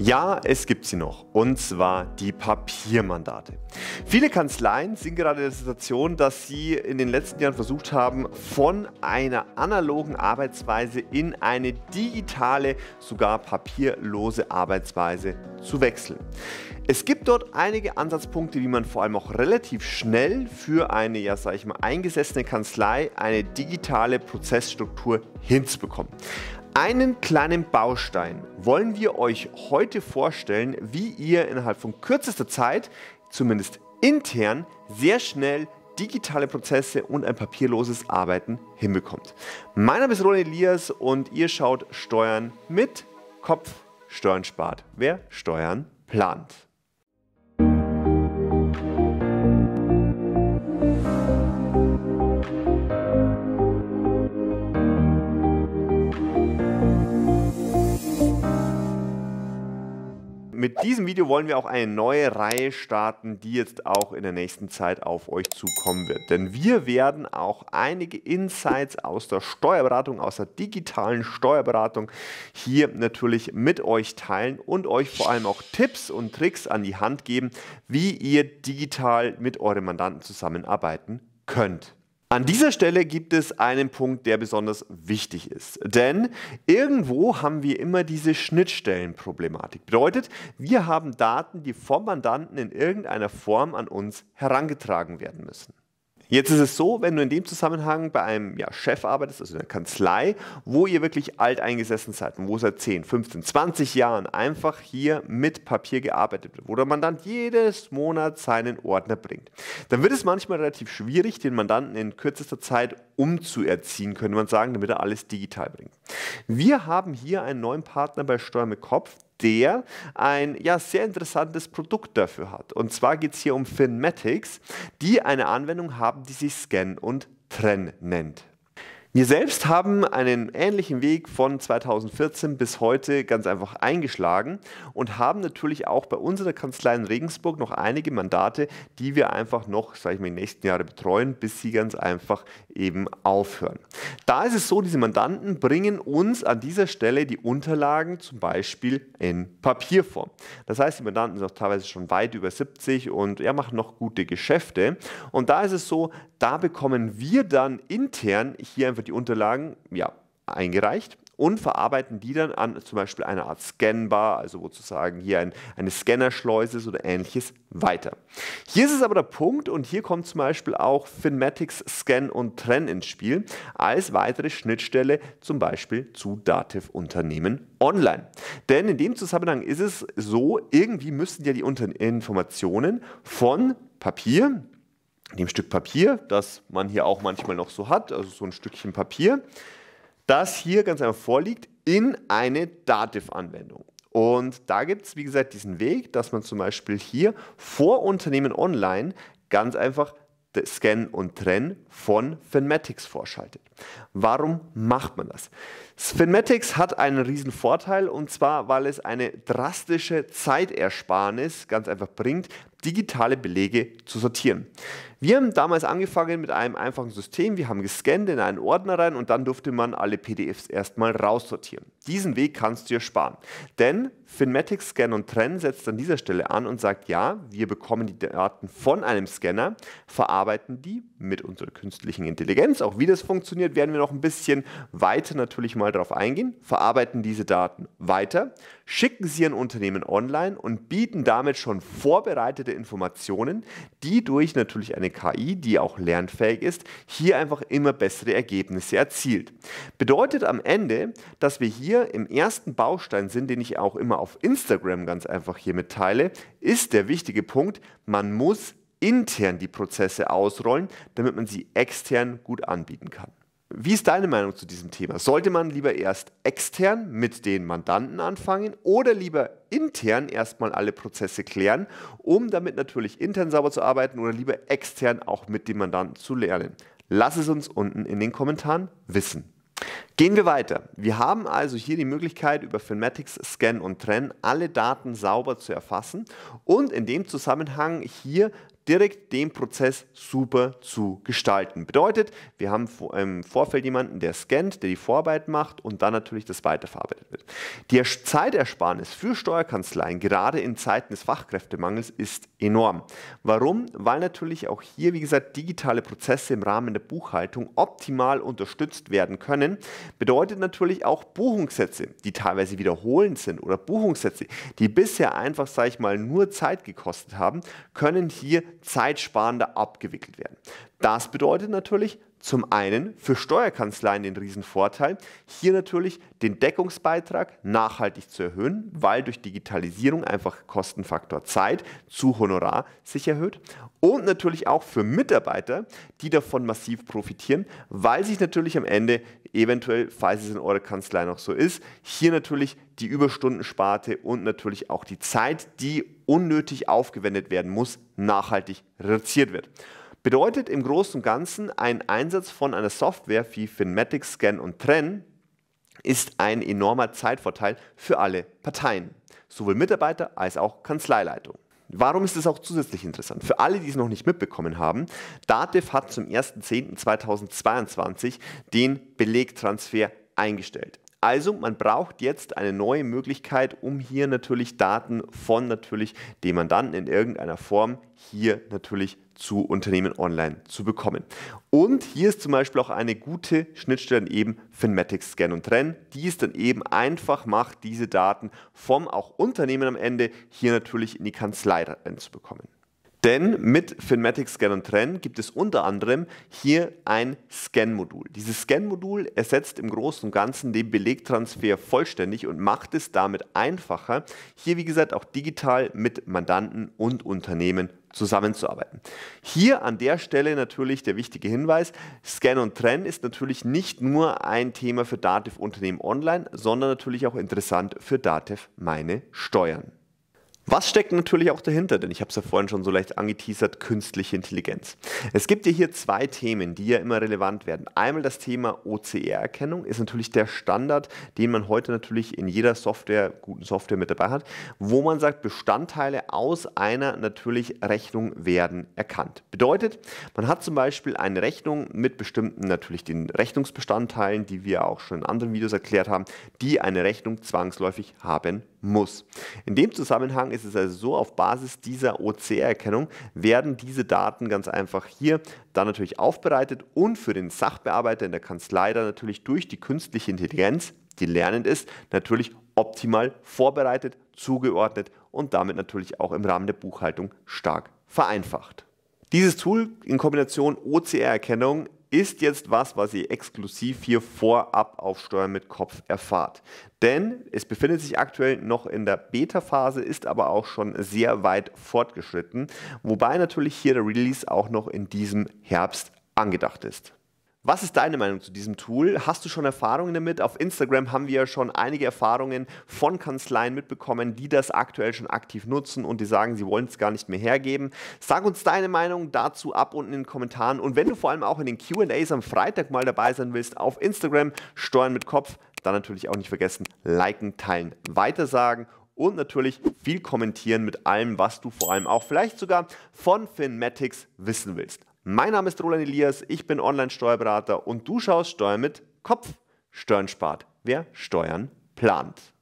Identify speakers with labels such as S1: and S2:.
S1: Ja, es gibt sie noch, und zwar die Papiermandate. Viele Kanzleien sind gerade in der Situation, dass sie in den letzten Jahren versucht haben, von einer analogen Arbeitsweise in eine digitale, sogar papierlose Arbeitsweise zu wechseln. Es gibt dort einige Ansatzpunkte, wie man vor allem auch relativ schnell für eine, ja sag ich mal, eingesessene Kanzlei eine digitale Prozessstruktur hinzubekommen. Einen kleinen Baustein wollen wir euch heute vorstellen, wie ihr innerhalb von kürzester Zeit, zumindest intern, sehr schnell digitale Prozesse und ein papierloses Arbeiten hinbekommt. Mein Name ist Ron Elias und ihr schaut Steuern mit Kopf, Steuern spart, wer Steuern plant. diesem Video wollen wir auch eine neue Reihe starten, die jetzt auch in der nächsten Zeit auf euch zukommen wird. Denn wir werden auch einige Insights aus der Steuerberatung, aus der digitalen Steuerberatung hier natürlich mit euch teilen und euch vor allem auch Tipps und Tricks an die Hand geben, wie ihr digital mit eurem Mandanten zusammenarbeiten könnt. An dieser Stelle gibt es einen Punkt, der besonders wichtig ist. Denn irgendwo haben wir immer diese Schnittstellenproblematik. Bedeutet, wir haben Daten, die vom Mandanten in irgendeiner Form an uns herangetragen werden müssen. Jetzt ist es so, wenn du in dem Zusammenhang bei einem ja, Chef arbeitest, also in einer Kanzlei, wo ihr wirklich alt eingesessen seid und wo seit 10, 15, 20 Jahren einfach hier mit Papier gearbeitet wird, wo der Mandant jedes Monat seinen Ordner bringt, dann wird es manchmal relativ schwierig, den Mandanten in kürzester Zeit umzuerziehen, könnte man sagen, damit er alles digital bringt. Wir haben hier einen neuen Partner bei Steuer mit Kopf, der ein ja, sehr interessantes Produkt dafür hat. Und zwar geht es hier um Finmatics, die eine Anwendung haben, die sich Scan und Trenn nennt. Wir selbst haben einen ähnlichen Weg von 2014 bis heute ganz einfach eingeschlagen und haben natürlich auch bei unserer Kanzlei in Regensburg noch einige Mandate, die wir einfach noch, sage ich mal, in den nächsten Jahren betreuen, bis sie ganz einfach eben aufhören. Da ist es so, diese Mandanten bringen uns an dieser Stelle die Unterlagen zum Beispiel in Papierform. Das heißt, die Mandanten sind auch teilweise schon weit über 70 und ja, machen noch gute Geschäfte. Und da ist es so, da bekommen wir dann intern hier einfach einfach die Unterlagen ja, eingereicht und verarbeiten die dann an zum Beispiel eine Art Scanbar, also sozusagen hier ein, eine Scannerschleuse oder ähnliches weiter. Hier ist es aber der Punkt und hier kommt zum Beispiel auch Finmatics Scan und Trenn ins Spiel als weitere Schnittstelle zum Beispiel zu Dativ Unternehmen online. Denn in dem Zusammenhang ist es so, irgendwie müssten ja die Informationen von Papier dem Stück Papier, das man hier auch manchmal noch so hat, also so ein Stückchen Papier, das hier ganz einfach vorliegt, in eine Dativ-Anwendung. Und da gibt es, wie gesagt, diesen Weg, dass man zum Beispiel hier vor Unternehmen online ganz einfach Scan und Trenn von Finmatics vorschaltet. Warum macht man das? Finmatics hat einen riesen Vorteil und zwar, weil es eine drastische Zeitersparnis ganz einfach bringt digitale Belege zu sortieren. Wir haben damals angefangen mit einem einfachen System. Wir haben gescannt in einen Ordner rein und dann durfte man alle PDFs erstmal raussortieren. Diesen Weg kannst du dir sparen. Denn Finmatic Scan und Trend setzt an dieser Stelle an und sagt, ja, wir bekommen die Daten von einem Scanner, verarbeiten die mit unserer künstlichen Intelligenz. Auch wie das funktioniert, werden wir noch ein bisschen weiter natürlich mal darauf eingehen. Verarbeiten diese Daten weiter, schicken sie an Unternehmen online und bieten damit schon vorbereitete verarbeitete Informationen, die durch natürlich eine KI, die auch lernfähig ist, hier einfach immer bessere Ergebnisse erzielt. Bedeutet am Ende, dass wir hier im ersten Baustein sind, den ich auch immer auf Instagram ganz einfach hier mitteile, ist der wichtige Punkt, man muss intern die Prozesse ausrollen, damit man sie extern gut anbieten kann. Wie ist deine Meinung zu diesem Thema? Sollte man lieber erst extern mit den Mandanten anfangen oder lieber intern erstmal alle Prozesse klären, um damit natürlich intern sauber zu arbeiten oder lieber extern auch mit dem Mandanten zu lernen? Lass es uns unten in den Kommentaren wissen. Gehen wir weiter. Wir haben also hier die Möglichkeit, über Filmatics Scan und Trenn alle Daten sauber zu erfassen und in dem Zusammenhang hier direkt den Prozess super zu gestalten. Bedeutet, wir haben im Vorfeld jemanden, der scannt, der die Vorarbeit macht und dann natürlich das weiterverarbeitet wird. Die Zeitersparnis für Steuerkanzleien, gerade in Zeiten des Fachkräftemangels, ist enorm. Warum? Weil natürlich auch hier, wie gesagt, digitale Prozesse im Rahmen der Buchhaltung optimal unterstützt werden können. Bedeutet natürlich auch Buchungssätze, die teilweise wiederholend sind oder Buchungssätze, die bisher einfach, sage ich mal, nur Zeit gekostet haben, können hier zeitsparender abgewickelt werden. Das bedeutet natürlich zum einen für Steuerkanzleien den Riesenvorteil, hier natürlich den Deckungsbeitrag nachhaltig zu erhöhen, weil durch Digitalisierung einfach Kostenfaktor Zeit zu Honorar sich erhöht. Und natürlich auch für Mitarbeiter, die davon massiv profitieren, weil sich natürlich am Ende eventuell, falls es in eurer Kanzlei noch so ist, hier natürlich die Überstundensparte und natürlich auch die Zeit, die unnötig aufgewendet werden muss, nachhaltig reduziert wird. Bedeutet im Großen und Ganzen, ein Einsatz von einer Software wie Finmatic, Scan und Trenn ist ein enormer Zeitvorteil für alle Parteien, sowohl Mitarbeiter als auch Kanzleileitung. Warum ist es auch zusätzlich interessant? Für alle, die es noch nicht mitbekommen haben, Dativ hat zum 1.10.2022 den Belegtransfer eingestellt. Also man braucht jetzt eine neue Möglichkeit, um hier natürlich Daten von natürlich dem Mandanten in irgendeiner Form hier natürlich zu Unternehmen online zu bekommen. Und hier ist zum Beispiel auch eine gute Schnittstelle eben Finmatics Scan und Trenn, die es dann eben einfach macht, diese Daten vom auch Unternehmen am Ende hier natürlich in die Kanzlei reinzubekommen. Denn mit Finmatic Scan und Tren gibt es unter anderem hier ein Scan-Modul. Dieses Scan-Modul ersetzt im Großen und Ganzen den Belegtransfer vollständig und macht es damit einfacher, hier wie gesagt auch digital mit Mandanten und Unternehmen zusammenzuarbeiten. Hier an der Stelle natürlich der wichtige Hinweis, Scan und Tren ist natürlich nicht nur ein Thema für Dativ Unternehmen Online, sondern natürlich auch interessant für Dativ Meine Steuern. Was steckt natürlich auch dahinter? Denn ich habe es ja vorhin schon so leicht angeteasert, künstliche Intelligenz. Es gibt ja hier zwei Themen, die ja immer relevant werden. Einmal das Thema OCR-Erkennung ist natürlich der Standard, den man heute natürlich in jeder Software, guten Software mit dabei hat, wo man sagt, Bestandteile aus einer natürlich Rechnung werden erkannt. Bedeutet, man hat zum Beispiel eine Rechnung mit bestimmten natürlich den Rechnungsbestandteilen, die wir auch schon in anderen Videos erklärt haben, die eine Rechnung zwangsläufig haben muss. In dem Zusammenhang ist es also so, auf Basis dieser OCR-Erkennung werden diese Daten ganz einfach hier dann natürlich aufbereitet und für den Sachbearbeiter in der Kanzlei dann natürlich durch die künstliche Intelligenz, die lernend ist, natürlich optimal vorbereitet, zugeordnet und damit natürlich auch im Rahmen der Buchhaltung stark vereinfacht. Dieses Tool in Kombination OCR-Erkennung ist jetzt was, was ihr exklusiv hier vorab auf Steuern mit Kopf erfahrt. Denn es befindet sich aktuell noch in der Beta-Phase, ist aber auch schon sehr weit fortgeschritten, wobei natürlich hier der Release auch noch in diesem Herbst angedacht ist. Was ist deine Meinung zu diesem Tool? Hast du schon Erfahrungen damit? Auf Instagram haben wir ja schon einige Erfahrungen von Kanzleien mitbekommen, die das aktuell schon aktiv nutzen und die sagen, sie wollen es gar nicht mehr hergeben. Sag uns deine Meinung dazu ab unten in den Kommentaren. Und wenn du vor allem auch in den QAs am Freitag mal dabei sein willst, auf Instagram, Steuern mit Kopf, dann natürlich auch nicht vergessen, liken, teilen, weitersagen und natürlich viel kommentieren mit allem, was du vor allem auch vielleicht sogar von Finmatics wissen willst. Mein Name ist Roland Elias, ich bin Online-Steuerberater und du schaust Steuern mit Kopf. Steuern spart, wer Steuern plant.